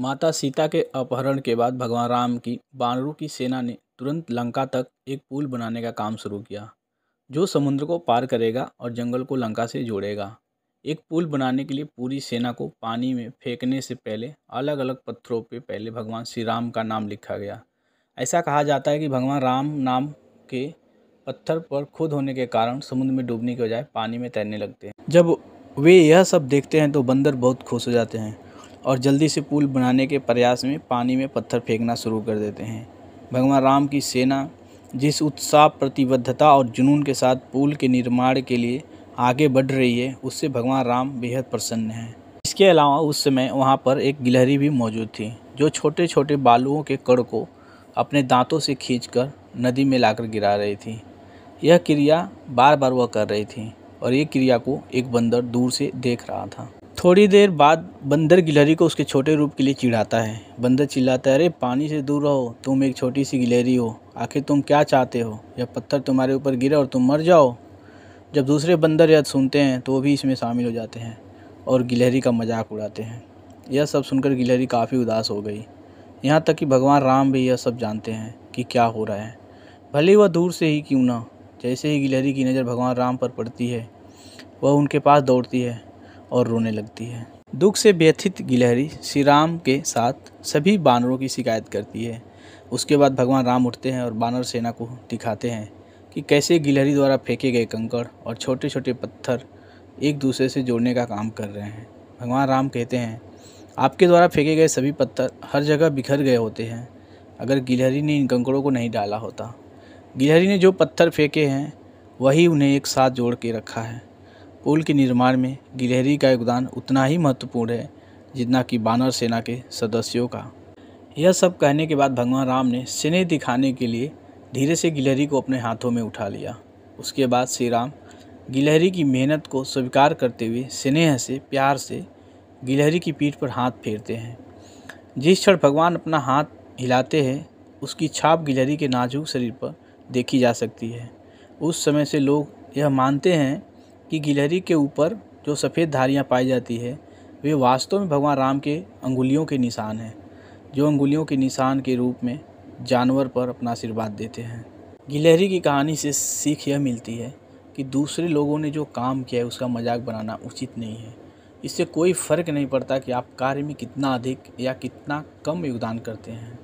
माता सीता के अपहरण के बाद भगवान राम की बानरों की सेना ने तुरंत लंका तक एक पुल बनाने का काम शुरू किया जो समुद्र को पार करेगा और जंगल को लंका से जोड़ेगा एक पुल बनाने के लिए पूरी सेना को पानी में फेंकने से पहले अलग अलग पत्थरों पर पहले भगवान श्री राम का नाम लिखा गया ऐसा कहा जाता है कि भगवान राम नाम के पत्थर पर खुद होने के कारण समुद्र में डूबने के बजाय पानी में तैरने लगते हैं जब वे यह सब देखते हैं तो बंदर बहुत खुश हो जाते हैं और जल्दी से पुल बनाने के प्रयास में पानी में पत्थर फेंकना शुरू कर देते हैं भगवान राम की सेना जिस उत्साह प्रतिबद्धता और जुनून के साथ पुल के निर्माण के लिए आगे बढ़ रही है उससे भगवान राम बेहद प्रसन्न हैं इसके अलावा उस समय वहाँ पर एक गिलहरी भी मौजूद थी जो छोटे छोटे बालुओं के कड़ को अपने दांतों से खींचकर नदी में लाकर गिरा रही थी यह क्रिया बार बार वह कर रही थी और ये क्रिया को एक बंदर दूर से देख रहा था थोड़ी देर बाद बंदर गिलहरी को उसके छोटे रूप के लिए चिढ़ाता है बंदर चिल्लाता है अरे पानी से दूर रहो तुम एक छोटी सी गिलहरी हो आखिर तुम क्या चाहते हो यह पत्थर तुम्हारे ऊपर गिरे और तुम मर जाओ जब दूसरे बंदर यह सुनते हैं तो वो भी इसमें शामिल हो जाते हैं और गिलहरी का मजाक उड़ाते हैं यह सब सुनकर गिलहरी काफ़ी उदास हो गई यहाँ तक कि भगवान राम भी यह सब जानते हैं कि क्या हो रहा है भले वह दूर से ही क्यों ना जैसे ही गिलहरी की नज़र भगवान राम पर पड़ती है वह उनके पास दौड़ती है और रोने लगती है दुख से व्यथित गिलहरी श्री राम के साथ सभी बानरों की शिकायत करती है उसके बाद भगवान राम उठते हैं और बानर सेना को दिखाते हैं कि कैसे गिलहरी द्वारा फेंके गए कंकड़ और छोटे छोटे पत्थर एक दूसरे से जोड़ने का काम कर रहे हैं भगवान राम कहते हैं आपके द्वारा फेंके गए सभी पत्थर हर जगह बिखर गए होते हैं अगर गिलहरी ने इन कंकड़ों को नहीं डाला होता गिलहरी ने जो पत्थर फेंके हैं वही उन्हें एक साथ जोड़ के रखा है पुल के निर्माण में गिलहरी का योगदान उतना ही महत्वपूर्ण है जितना कि बानर सेना के सदस्यों का यह सब कहने के बाद भगवान राम ने स्नेह दिखाने के लिए धीरे से गिलहरी को अपने हाथों में उठा लिया उसके बाद श्री राम गिलहरी की मेहनत को स्वीकार करते हुए स्नेह से प्यार से गिलहरी की पीठ पर हाथ फेरते हैं जिस क्षण भगवान अपना हाथ हिलाते हैं उसकी छाप गिलहरी के नाजुक शरीर पर देखी जा सकती है उस समय से लोग यह मानते हैं कि गिलहरी के ऊपर जो सफ़ेद धारियाँ पाई जाती है वे वास्तव में भगवान राम के अंगुलियों के निशान हैं जो अंगुलियों के निशान के रूप में जानवर पर अपना आशीर्वाद देते हैं गिलहरी की कहानी से सीख यह मिलती है कि दूसरे लोगों ने जो काम किया है उसका मजाक बनाना उचित नहीं है इससे कोई फ़र्क नहीं पड़ता कि आप कार्य में कितना अधिक या कितना कम योगदान करते हैं